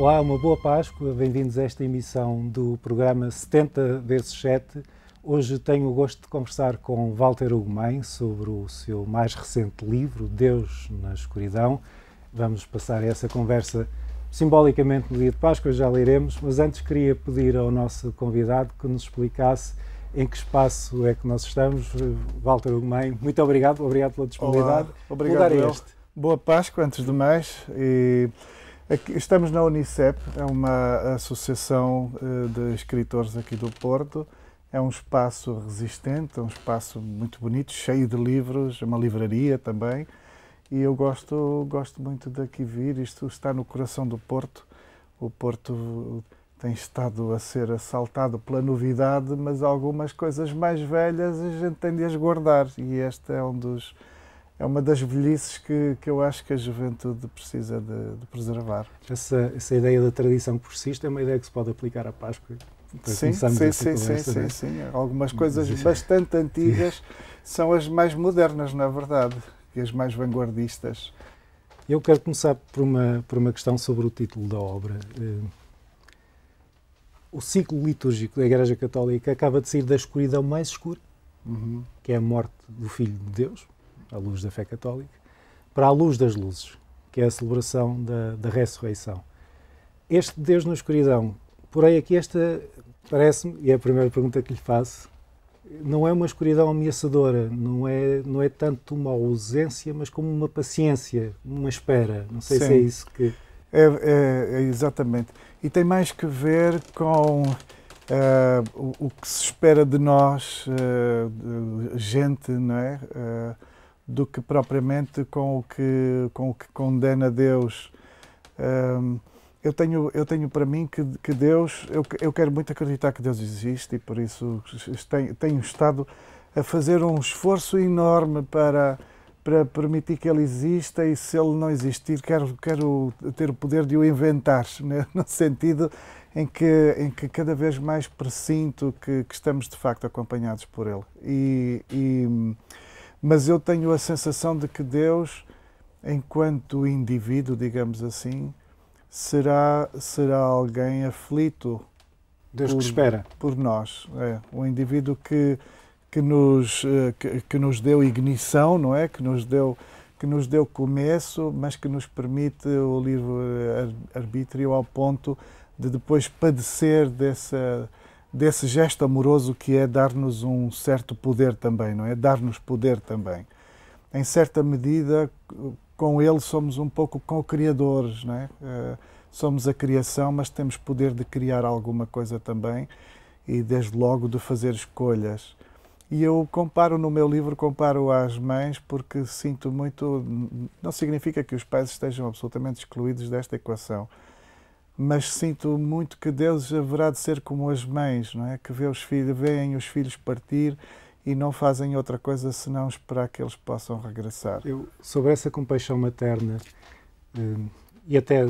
Olá, uma boa Páscoa, bem-vindos a esta emissão do programa 70 vezes 7. Hoje tenho o gosto de conversar com Walter Ugumem sobre o seu mais recente livro, Deus na Escuridão. Vamos passar essa conversa simbolicamente no dia de Páscoa, já leremos, mas antes queria pedir ao nosso convidado que nos explicasse em que espaço é que nós estamos. Walter Ugumem, muito obrigado, obrigado pela disponibilidade. Olá, obrigado, este. Boa Páscoa, antes de mais, e Aqui, estamos na Unicep, é uma associação eh, de escritores aqui do Porto. É um espaço resistente, é um espaço muito bonito, cheio de livros, uma livraria também. E eu gosto, gosto muito aqui vir. Isto está no coração do Porto. O Porto tem estado a ser assaltado pela novidade, mas algumas coisas mais velhas a gente tem de as guardar. E este é um dos, é uma das velhices que, que eu acho que a juventude precisa de, de preservar. Essa, essa ideia da tradição que persiste é uma ideia que se pode aplicar à Páscoa. sim, sim, sim, sim, é? sim, sim. Algumas coisas é- bastante antigas são as mais modernas, na verdade, e as mais vanguardistas. Eu quero começar por uma, por uma questão sobre o título da obra. Eh, o ciclo litúrgico da Igreja Católica acaba de sair da escuridão mais escura, uhum. que é a morte do Filho de Deus, à luz da fé católica, para a luz das luzes, que é a celebração da, da ressurreição. Este Deus na escuridão, porém aqui esta parece-me, e é a primeira pergunta que lhe faço, não é uma escuridão ameaçadora, não é, não é tanto uma ausência, mas como uma paciência, uma espera. Não sei Sim. se é isso que. É, é, é, exatamente. E tem mais que ver com uh, o, o, que se espera de nós, uh, gente, não é? Uh, do que propriamente com o que, com o que condena Deus. Um, eu tenho, eu tenho para mim que, que Deus, eu, eu quero muito acreditar que Deus existe e por isso tenho, tenho estado a fazer um esforço enorme para, para permitir que ele exista e se ele não existir, quero, quero ter o poder de o inventar, né? no sentido em que, em que cada vez mais presinto que, que estamos de facto acompanhados por ele. E, e mas eu tenho a sensação de que Deus, enquanto indivíduo, digamos assim, será, será alguém aflito. Deus por, que espera. Por nós. É, um indivíduo que, que, nos, eh, que, que nos deu ignição, não é? Que nos deu que nos deu começo, mas que nos permite o livre arbítrio ao ponto de depois padecer dessa, desse gesto amoroso que é dar-nos um certo poder também, não é? Dar-nos poder também. Em certa medida, com ele somos um pouco co-criadores, não é? Eh, somos a criação, mas temos poder de criar alguma coisa também e desde logo de fazer escolhas. E eu comparo no meu livro, comparo às mães, porque sinto muito. Não significa que os pais estejam absolutamente excluídos desta equação, mas sinto muito que Deus haverá de ser como as mães, não é? Que vê os filhos, veem os filhos partir e não fazem outra coisa senão esperar que eles possam regressar. Eu, sobre essa compaixão materna hum, e até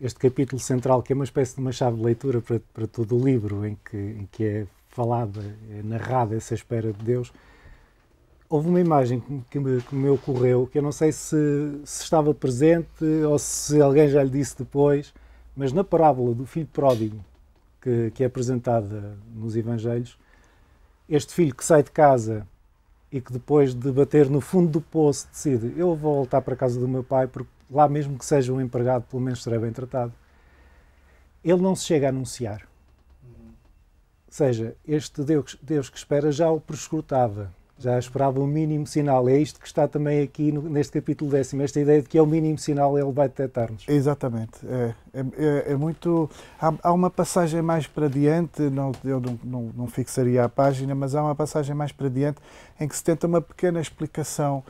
este capítulo central, que é uma espécie de uma chave de leitura para, para todo o livro, em que, em que é falada, é narrada essa espera de Deus, houve uma imagem que me, que me ocorreu, que eu não sei se, se estava presente ou se alguém já lhe disse depois, mas na parábola do filho pródigo, que, que é apresentada nos Evangelhos, este filho que sai de casa e que depois de bater no fundo do poço decide: eu vou voltar para a casa do meu pai, porque lá mesmo que seja um empregado, pelo menos será bem tratado. Ele não se chega a anunciar. Uhum. Ou seja, este Deus, Deus que espera já o prescrutava já esperava o um mínimo sinal. É isto que está também aqui no, neste capítulo décimo, esta ideia de que é o mínimo sinal ele vai detectar-nos. Exatamente. É, é, é, é muito. Há, há, uma passagem mais para diante, não, eu não, não, não, fixaria a página, mas há uma passagem mais para diante em que se tenta uma pequena explicação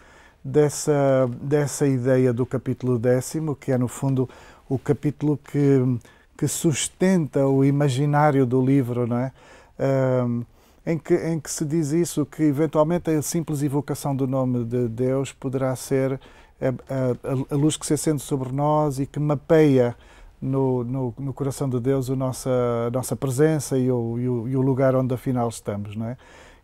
dessa, dessa ideia do capítulo décimo, que é no fundo o capítulo que, que sustenta o imaginário do livro, não é? Um, em que, em que se diz isso, que eventualmente a simples evocação do nome de Deus poderá ser a, a, a luz que se acende sobre nós e que mapeia no, no, no coração de Deus a nossa, a nossa presença e o, e o, e, o, lugar onde afinal estamos, não é?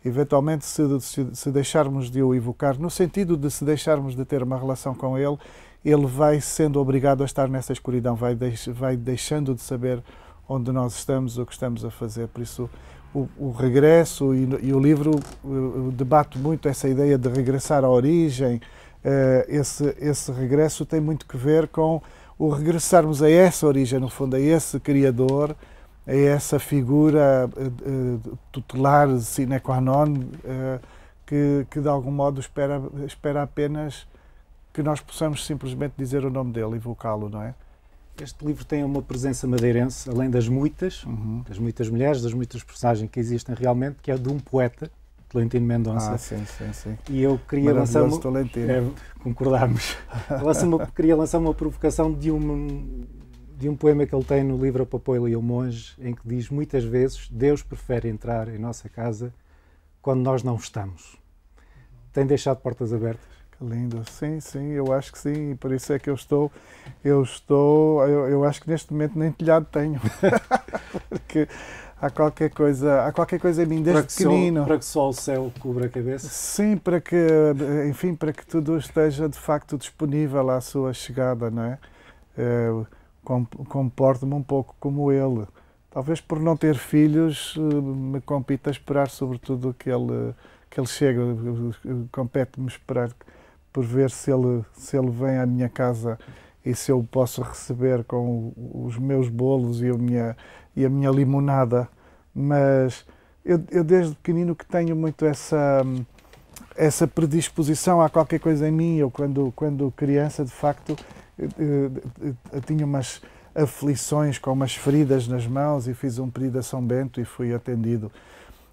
Eventualmente, se, se, se deixarmos de o evocar, no sentido de se deixarmos de ter uma relação com Ele, Ele vai sendo obrigado a estar nessa escuridão, vai, deix, vai deixando de saber onde nós estamos, o que estamos a fazer. Por isso, o, o regresso, e, e, o livro eh, debate muito essa ideia de regressar à origem. Eh, esse, esse regresso tem muito que ver com o regressarmos a essa origem, no fundo, a esse Criador, a essa figura eh, tutelar, sine qua non, que, que de algum modo espera, espera apenas que nós possamos simplesmente dizer o nome dele e invocá-lo, não é? Este livro tem uma presença madeirense, além das muitas, uhum. das muitas mulheres, das muitas personagens que existem realmente, que é de um poeta, Tolentino Mendonça. Ah, sim, sim, sim. E eu queria lançar uma... Tolentino. É, concordamos. uma, queria lançar uma provocação de um, de um poema que ele tem no livro A Papoila e o Monge, em que diz muitas vezes Deus prefere entrar em nossa casa quando nós não estamos. Tem deixado portas abertas? lindo. Sim, sim, eu acho que sim. Por isso é que eu estou, eu estou, eu, eu acho que neste momento nem telhado tenho. Porque há qualquer coisa, há qualquer coisa em mim desde para que pequenino. sol para que só o céu cubra a cabeça? Sim, para que, enfim, para que tudo esteja de facto disponível à sua chegada, não é? Eh, comporto-me um pouco como ele. Talvez por não ter filhos, eh, me compita esperar sobretudo que ele, que ele chegue, compete-me esperar por ver se ele, se ele vem à minha casa e se eu posso receber com os meus bolos e a minha, e a minha limonada. Mas eu, eu desde pequenino que tenho muito essa essa predisposição a qualquer coisa em mim. Eu, quando, quando criança, de facto, eu, eh, eu, eh, eu, tinha umas aflições com umas feridas nas mãos e fiz um pedido a São Bento e fui atendido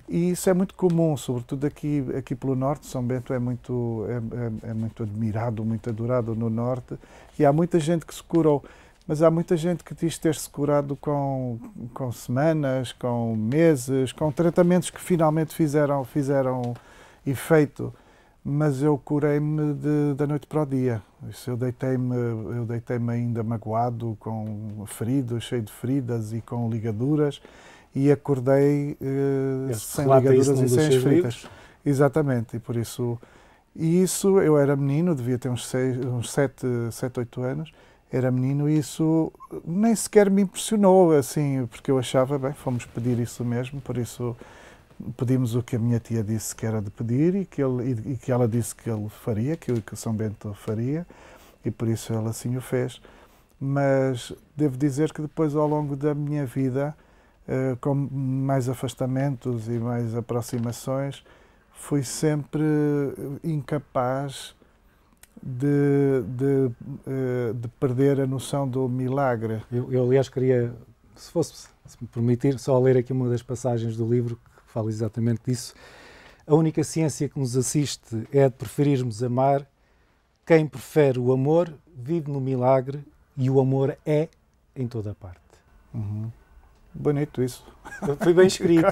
e isso é muito comum, sobretudo aqui, aqui pelo Norte. São Bento é muito, é, é, é muito admirado, muito adorado no Norte. E há muita gente que se curou. Mas há muita gente que diz ter-se curado com, com semanas, com meses, com tratamentos que finalmente fizeram, fizeram efeito. Mas eu curei-me da noite para o dia. Isso eu deitei-me eu deitei ainda magoado, com ferido, cheio de feridas e com ligaduras e acordei uh, sem ligaduras e sem fritas. Exatamente, e por isso. E isso, eu era menino, devia ter uns, seis, uns 7, 8 anos, era menino e isso nem sequer me impressionou, assim, porque eu achava, bem, fomos pedir isso mesmo, por isso pedimos o que a minha tia disse que era de pedir e que, ele, e, que ela disse que ele faria, que o São Bento faria, e por isso ela assim o fez. Mas devo dizer que depois, ao longo da minha vida, eh, com mais afastamentos e mais aproximações, fui sempre eh, incapaz de, de, eh, de perder a noção do milagre. Eu, eu, aliás, queria, se fosse se me permitir, só ler aqui uma das passagens do livro que fala exatamente disso. A única ciência que nos assiste é a de preferirmos amar. Quem prefere o amor vive no milagre e o amor é em toda a parte. Uhum. Bonito isso. Foi bem escrito.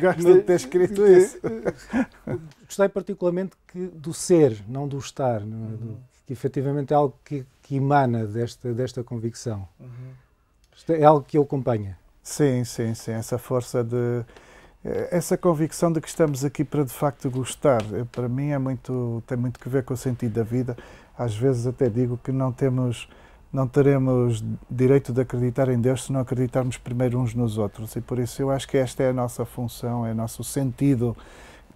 Gosto é? de ter escrito isso. Gostei particularmente que, do ser, não do estar, não é? uhum. que efetivamente é algo que, que emana desta, desta convicção. Uhum. É algo que o acompanha. Sim, sim, sim. Essa força de. Eh, essa convicção de que estamos aqui para de facto gostar, eh, para mim é muito, tem muito que ver com o sentido da vida. Às vezes até digo que não temos não teremos direito de acreditar em Deus se não acreditarmos primeiro uns nos outros. E por isso eu acho que esta é a nossa função, é o nosso sentido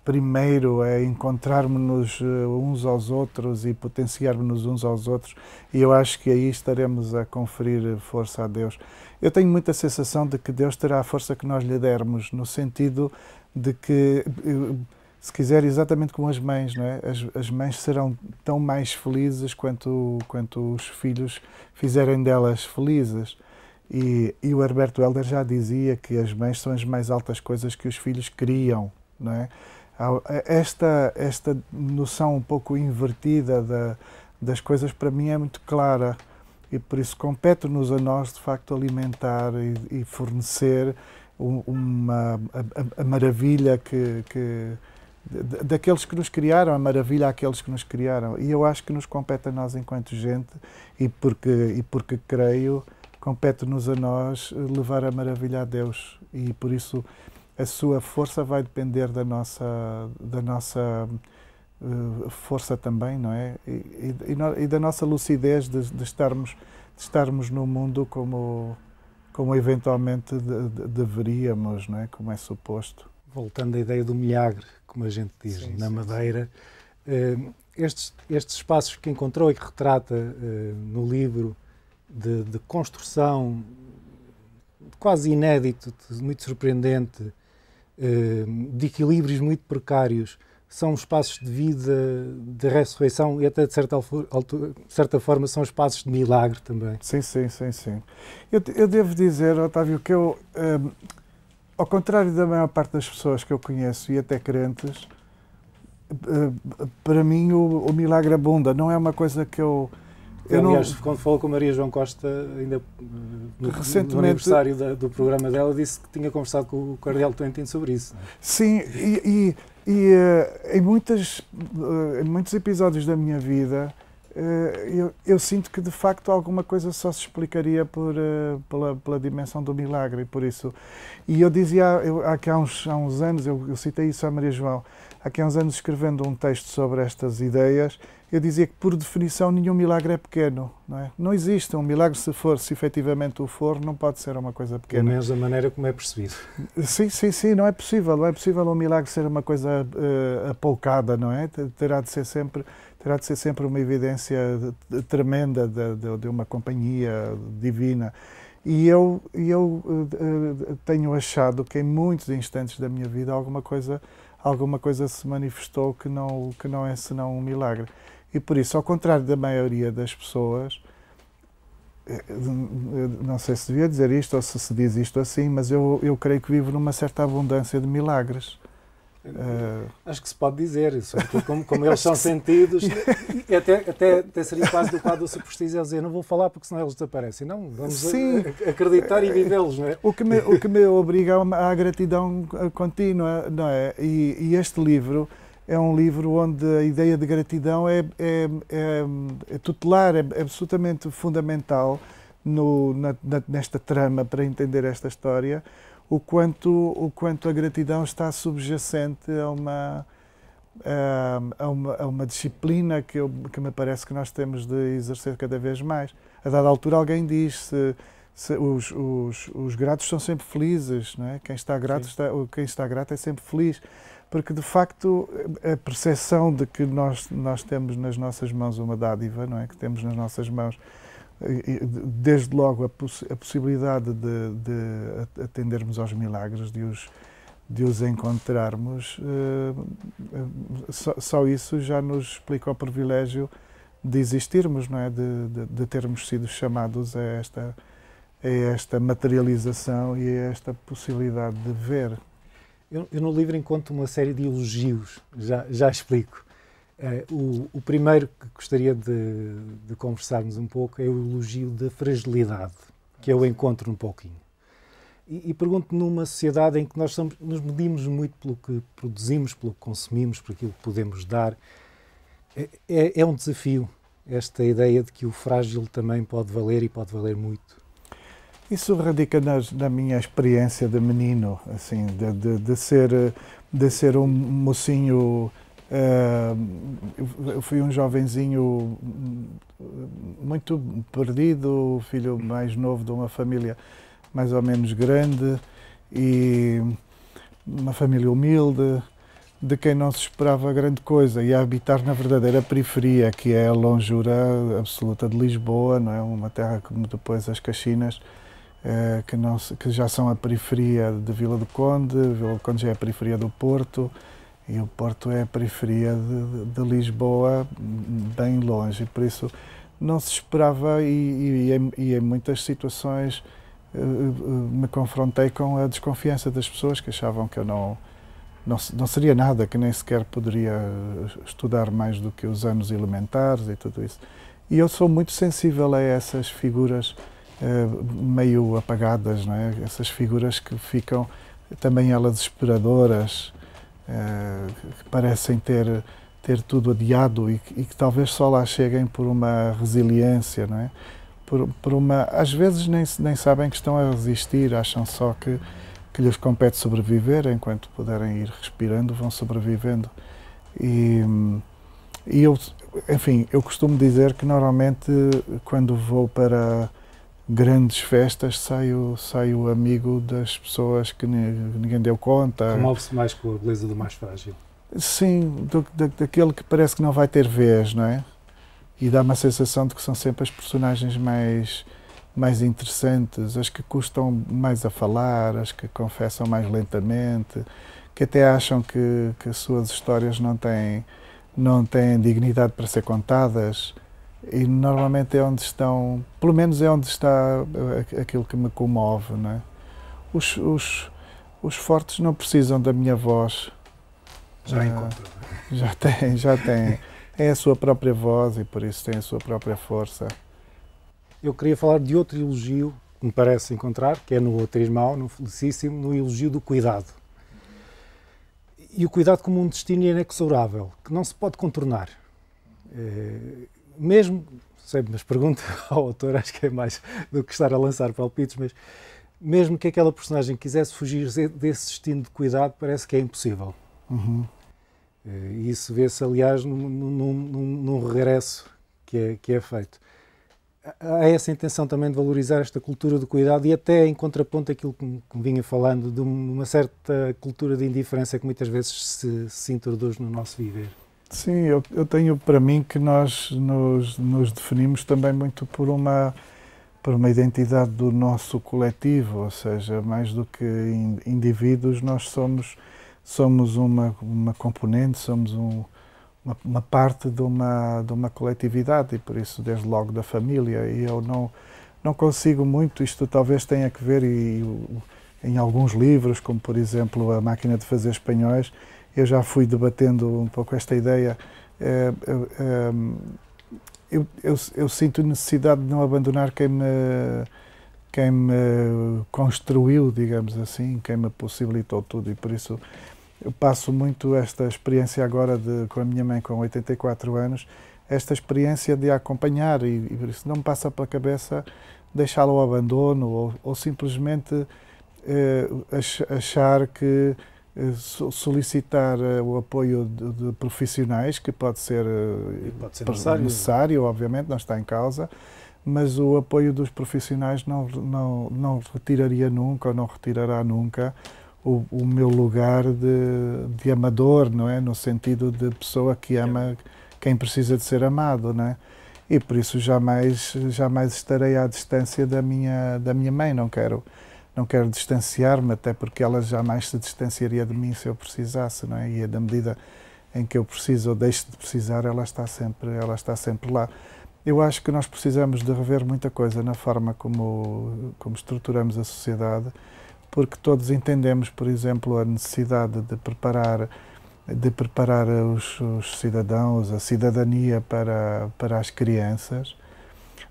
primeiro, é encontrarmos-nos eh, uns aos outros e potenciarmos-nos uns aos outros. E eu acho que aí estaremos a conferir força a Deus. Eu tenho muita sensação de que Deus terá a força que nós lhe dermos, no sentido de que eh, se quiser, exatamente como as mães, não é? As, as mães serão tão mais felizes quanto, quanto os filhos fizerem delas felizes. E, e o Herberto Helder já dizia que as mães são as mais altas coisas que os filhos criam, não é? Esta, esta noção um pouco invertida da, das coisas, para mim, é muito clara e por isso compete-nos a nós, de facto, alimentar e, e fornecer uma, a, a, a maravilha que, que daqueles que nos criaram, a maravilha àqueles que nos criaram. E eu acho que nos compete a nós, enquanto gente, e porque, e porque creio, compete-nos a nós eh, levar a maravilha a Deus. E por isso a sua força vai depender da nossa, da nossa eh, força também, não é? E, e, e da nossa lucidez de, de, estarmos, de estarmos no mundo como, como eventualmente de, de, deveríamos, não é? Como é suposto. Voltando à ideia do milagre como a gente diz, sim, na sim, Madeira. Sim. Eh, estes, estes espaços que encontrou e que retrata eh, no livro de, de construção quase inédito, muito surpreendente, eh, de equilíbrios muito precários, são espaços de vida, de ressurreição e até de certa, altura, certa forma são espaços de milagre também. Sim, sim, sim, sim. Eu, eu devo dizer, Otávio, que eu, ao contrário da maior parte das pessoas que eu conheço e até crentes, eh, para mim o, o milagre abunda. Não é uma coisa que eu. Eu Aliás, não... quando falou com Maria João Costa, ainda no, Recentemente... no aniversário da, do programa dela, disse que tinha conversado com o Cardeal Tolentino sobre isso. Sim, e, e, e eh, em, muitas, eh, em muitos episódios da minha vida, eh, eu, eu, sinto que de facto alguma coisa só se explicaria por, eh, pela, pela dimensão do milagre, por isso. E eu dizia, eu, há, há, uns, há uns anos, eu, eu, citei isso a Maria João, há uns anos escrevendo um texto sobre estas ideias, eu dizia que por definição nenhum milagre é pequeno, não é? Não existe um milagre se for, se efetivamente o for, não pode ser uma coisa pequena. Pelo menos a maneira como é percebido. Sim, sim, sim, não é possível, não é possível um milagre ser uma coisa uh, apoucada, não é? Terá de ser sempre terá de ser sempre uma evidência tremenda de, de, de uma companhia divina. E eu, eu uh, tenho achado que em muitos instantes da minha vida alguma coisa, alguma coisa se manifestou que não, que não é senão um milagre. E por isso, ao contrário da maioria das pessoas, eh, não sei se devia dizer isto ou se se diz isto assim, mas eu, eu creio que vivo numa certa abundância de milagres. Ah. Acho que se pode dizer, isso é como, como eles são sentidos, e até, até, até seria quase do quadro superstígio dizer não vou falar porque senão eles desaparecem. Não, vamos Sim. acreditar e vivê-los, não é? O que, me, o que me obriga à gratidão contínua, não é? E, e este livro é um livro onde a ideia de gratidão é, é, é, é tutelar, é absolutamente fundamental no, na, nesta trama para entender esta história o quanto, o quanto a gratidão está subjacente a uma, ehm, a uma, a uma disciplina que, eu, que me parece que nós temos de exercer cada vez mais. A dada altura alguém diz se, se os, os, os, gratos são sempre felizes, não é? Quem está grato está, quem está grato é sempre feliz, porque de facto a percepção de que nós nós temos nas nossas mãos uma dádiva, não é? Que temos nas nossas mãos desde logo a, poss a possibilidade de, de, atendermos aos milagres, de os, de os encontrarmos, uh, só, só, isso já nos explica o privilégio de existirmos, não é? De, de, de termos sido chamados a esta, a esta materialização e a esta possibilidade de ver. Eu, eu no livro encontro uma série de elogios, já, já explico. Uh, o, o, primeiro que gostaria de, de, conversarmos um pouco é o elogio da fragilidade, que eu encontro um pouquinho. E, e pergunto numa sociedade em que nós somos, nos medimos muito pelo que produzimos, pelo que consumimos, por aquilo que podemos dar, é, é, é um desafio esta ideia de que o frágil também pode valer e pode valer muito. Isso radica na, na minha experiência de menino, assim, de, de, de ser, de ser um mocinho Ehm, eu fui um jovenzinho hum, muito perdido, filho hum. mais novo de uma família mais ou menos grande e uma família humilde, de quem não se esperava grande coisa e a habitar na verdadeira periferia, que é a longura absoluta de Lisboa, não é uma terra como depois as Caxinas, eh, que, não que já são a periferia de Vila do Conde, Vila do Conde já é a periferia do Porto, e o Porto é a periferia de, de Lisboa, bem longe, por isso não se esperava e, e, e, em, e em, muitas situações eh, eh, me confrontei com a desconfiança das pessoas que achavam que eu não, não, não, seria nada, que nem sequer poderia estudar mais do que os anos elementares e tudo isso. E eu sou muito sensível a essas figuras eh, meio apagadas, não é? essas figuras que ficam também elas desesperadoras, eh, que parecem ter, ter tudo adiado e que, e que, talvez só lá cheguem por uma resiliência, não é? Por, por uma, às vezes nem, nem sabem que estão a resistir, acham só que, que lhes compete sobreviver, enquanto puderem ir respirando, vão sobrevivendo. E, e eu, enfim, eu costumo dizer que normalmente quando vou para grandes festas sai o, sai o amigo das pessoas que ninguém deu conta. Remove-se mais com a beleza do mais frágil. Sim, do, da, daquele que parece que não vai ter vez, não é? E dá uma sensação de que são sempre as personagens mais, mais interessantes, as que custam mais a falar, as que confessam mais lentamente, que até acham que, que as suas histórias não têm, não têm dignidade para ser contadas e normalmente é onde estão, pelo menos é onde está eh, aquilo que me comove, é? Os, os, os fortes não precisam da minha voz. Já ah, encontram. Já tem, já tem. É a sua própria voz e por isso tem a sua própria força. Eu queria falar de outro elogio que me parece encontrar, que é no outro irmão no Felicíssimo, no elogio do cuidado. E o cuidado como um destino inexorável, que não se pode contornar. É mesmo, sei, mas pergunta ao autor, acho que é mais do que estar a lançar palpites, mas mesmo que aquela personagem quisesse fugir desse destino de cuidado, parece que é impossível. Uhum. Eh, e isso vê-se, aliás, num, num, num, regresso que é, que é feito. Há essa intenção também de valorizar esta cultura de cuidado e até em contraponto àquilo que, que vinha falando, de uma certa cultura de indiferença que muitas vezes se, se introduz no nosso viver. Sim, eu, eu tenho para mim que nós nos, nos, definimos também muito por uma, por uma identidade do nosso coletivo, ou seja, mais do que indivíduos, nós somos, somos uma, uma componente, somos um, uma, uma, parte de uma, de uma coletividade e por isso, desde logo, da família. E eu não, não consigo muito, isto talvez tenha que ver e, e, em alguns livros, como por exemplo A Máquina de Fazer Espanhóis eu já fui debatendo um pouco esta ideia. Eh, eh, eh, eu, eu, eu, sinto necessidade de não abandonar quem me, quem me construiu, digamos assim, quem me possibilitou tudo e por isso eu passo muito esta experiência agora de, com a minha mãe com 84 anos, esta experiência de a acompanhar e, e por isso não me passa pela cabeça deixá-la ao abandono ou, ou simplesmente achar que eh, solicitar eh, o apoio de, profissionais, que pode ser, eh, pode ser necessário. necessário, obviamente, não está em causa, mas o apoio dos profissionais não, não, não retiraria nunca ou não retirará nunca o, o meu lugar de, de amador, não é? No sentido de pessoa que ama quem precisa de ser amado, não é? E por isso jamais, jamais estarei à distância da minha, da minha mãe, não quero não quero distanciar-me, até porque ela jamais se distanciaria de mim se eu precisasse, não é? E é da medida em que eu preciso ou deixo de precisar, ela está sempre, ela está sempre lá. Eu acho que nós precisamos de rever muita coisa na forma como, como estruturamos a sociedade, porque todos entendemos, por exemplo, a necessidade de preparar de preparar os, os cidadãos, a cidadania para, para as crianças,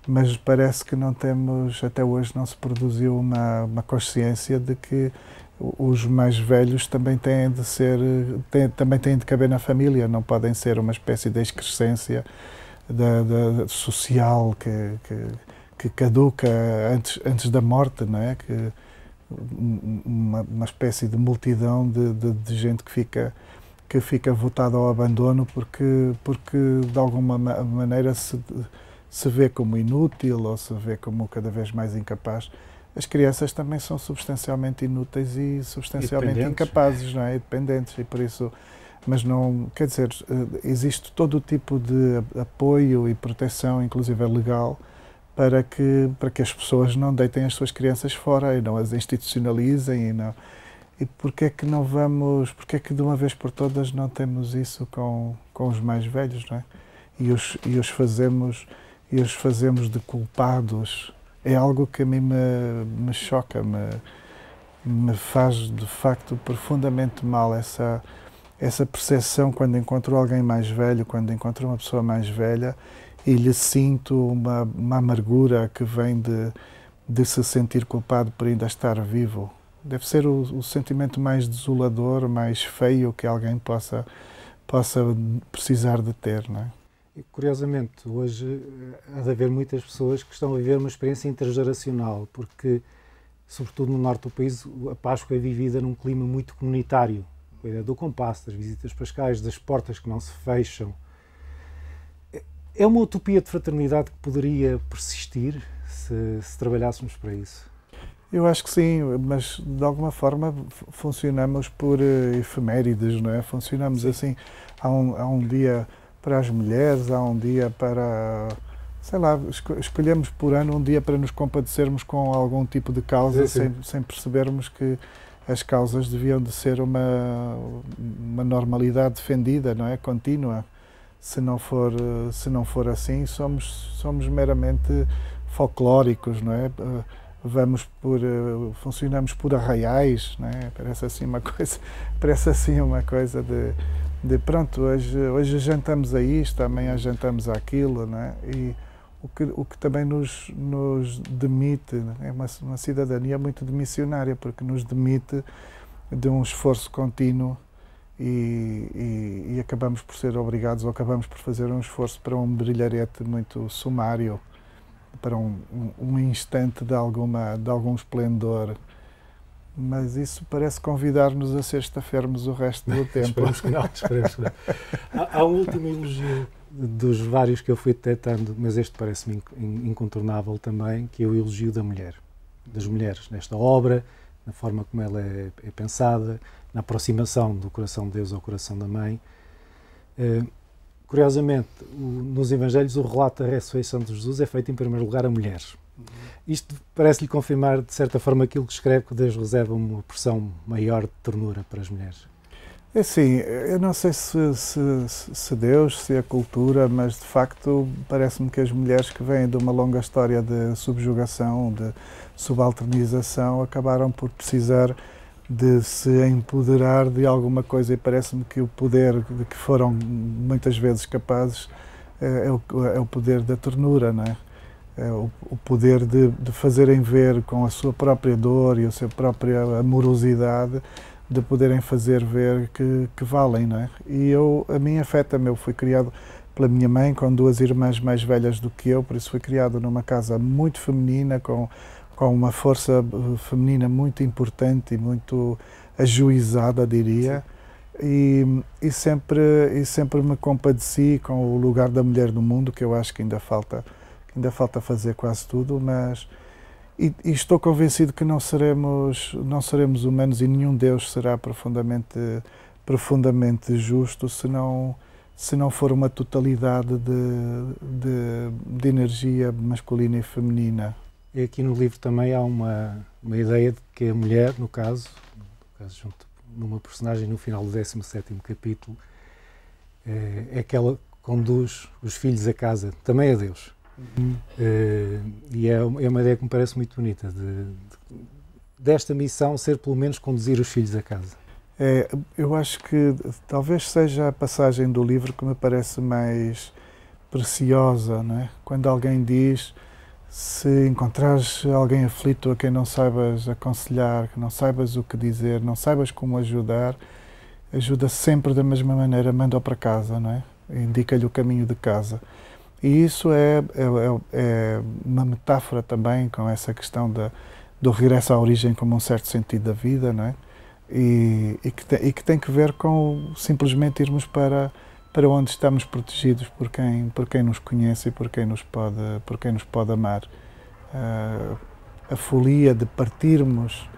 mas parece que não temos, até hoje não se produziu uma, uma consciência de que os mais velhos também têm de ser, têm, também têm de caber na família, não podem ser uma espécie de excrescência da, da, social que, que, que, caduca antes, antes da morte, não é? Que, uma, uma espécie de multidão de, de, de gente que fica que fica votada ao abandono porque porque de alguma maneira se se vê como inútil ou se vê como cada vez mais incapaz, as crianças também são substancialmente inúteis e substancialmente e incapazes, não é? E dependentes e por isso, mas não, quer dizer, eh, existe todo o tipo de apoio e proteção, inclusive legal, para que para que as pessoas não deitem as suas crianças fora e não as institucionalizem e não e porque é que não vamos, porquê é que de uma vez por todas não temos isso com com os mais velhos, não é? E os e os fazemos e os fazemos de culpados é algo que a mim me, me choca, me, me faz de facto profundamente mal essa essa percepção quando encontro alguém mais velho, quando encontro uma pessoa mais velha e lhe sinto uma, uma amargura que vem de, de se sentir culpado por ainda estar vivo. Deve ser o, o sentimento mais desolador, mais feio que alguém possa, possa precisar de ter, não é? curiosamente, hoje eh, há de haver muitas pessoas que estão a viver uma experiência intergeracional, porque, sobretudo no norte do país, a Páscoa é vivida num clima muito comunitário. A ideia do compasso, das visitas pascais, das portas que não se fecham. É, é uma utopia de fraternidade que poderia persistir se, se trabalhássemos para isso? Eu acho que sim, mas de alguma forma funcionamos por eh, efemérides, não é? Funcionamos assim. Há um, há um dia para as mulheres, há um dia para. Sei lá, escolhemos por ano um dia para nos compadecermos com algum tipo de causa, Sem, sem percebermos que as causas deviam de ser uma, uma normalidade defendida, não é? Contínua. Se não for, se não for assim, somos, somos meramente folclóricos, não é? Eh, vamos por, eh, funcionamos por arraiais, não é? Parece assim uma coisa, parece assim uma coisa de de pronto, hoje, hoje jantamos a isto, amanhã jantamos aquilo, né? e o que, o que também nos, nos demite, é? é uma, uma cidadania muito demissionária, porque nos demite de um esforço contínuo e, e, e, acabamos por ser obrigados ou acabamos por fazer um esforço para um brilharete muito sumário, para um, um, um instante de, alguma, de algum esplendor mas isso parece convidar-nos a sexta-fermos o resto do tempo. esperemos que não, esperemos que não. Há, há um último elogio dos vários que eu fui detectando, mas este parece-me incontornável também, que é o elogio da mulher, das mulheres nesta obra, na forma como ela é, é pensada, na aproximação do coração de Deus ao coração da mãe. Uh, curiosamente, o, nos Evangelhos o relato da ressurreição de Jesus é feito em primeiro lugar a mulheres. Isto parece-lhe confirmar, de certa forma, aquilo que escreve, que Deus reserva uma porção maior de ternura para as mulheres. É sim, eu não sei se, se, se, Deus, se a cultura, mas de facto parece-me que as mulheres que vêm de uma longa história de subjugação, de subalternização, acabaram por precisar de se empoderar de alguma coisa e parece-me que o poder de que foram muitas vezes capazes eh, é, o, é o poder da ternura, não é? é, o, o, poder de, de fazerem ver com a sua própria dor e a sua própria amorosidade, de poderem fazer ver que, que valem, não é? E eu, a minha afeta meu eu fui criado pela minha mãe com duas irmãs mais velhas do que eu, por isso fui criado numa casa muito feminina, com, com uma força eh, feminina muito importante e muito ajuizada, diria. E, e, sempre, e sempre me compadeci com o lugar da mulher no mundo, que eu acho que ainda falta ainda falta fazer quase tudo, mas e, e, estou convencido que não seremos não seremos humanos e nenhum Deus será profundamente profundamente justo se não se não for uma totalidade de, de, de energia masculina e feminina. E aqui no livro também há uma, uma ideia de que a mulher, no caso, no caso junto numa personagem no final do 17 capítulo, é, é que ela conduz os filhos a casa, também a Deus. Uhum. Uh, e é, é, uma ideia que me parece muito bonita, de, de, desta missão ser pelo menos conduzir os filhos a casa. É, eu acho que talvez seja a passagem do livro que me parece mais preciosa, não é? Quando alguém diz se encontrares alguém aflito a quem não saibas aconselhar, que não saibas o que dizer, não saibas como ajudar, ajuda sempre da mesma maneira, manda-o para casa, não é? Indica-lhe o caminho de casa. E isso é, é, é, é uma metáfora também com essa questão da, do regresso à origem como um certo sentido da vida, não é? E, e, que, te, e que tem que ver com simplesmente irmos para para onde estamos protegidos por quem por quem nos conhece e por quem nos pode por quem nos pode amar uh, a folia de partirmos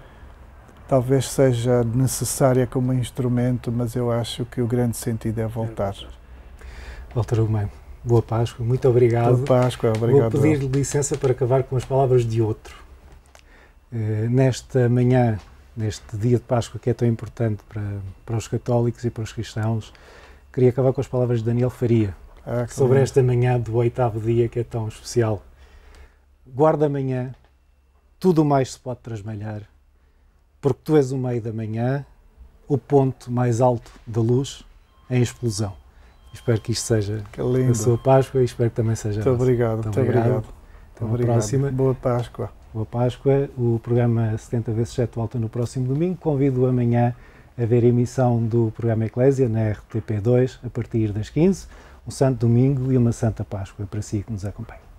talvez seja necessária como instrumento mas eu acho que o grande sentido é voltar Walter Humain Boa Páscoa, muito obrigado. Boa Páscoa, obrigado. Vou pedir-lhe licença para acabar com as palavras de outro. Eh, nesta manhã, neste dia de Páscoa que é tão importante para, para os católicos e para os cristãos, queria acabar com as palavras de Daniel Faria ah, sobre lindo. esta manhã do oitavo dia que é tão especial. Guarda amanhã, tudo mais se pode trasmalhar, porque tu és o meio da manhã, o ponto mais alto da luz em explosão. Espero que isto seja é a sua Páscoa e espero que também seja Muito obrigado. Muito obrigado. obrigado. Até uma obrigado. próxima. Boa Páscoa. Boa Páscoa. O programa 70 vezes 7 volta no próximo domingo. Convido amanhã a ver a emissão do programa Eclésia na RTP2 a partir das 15. Um santo domingo e uma santa Páscoa para si que nos acompanha.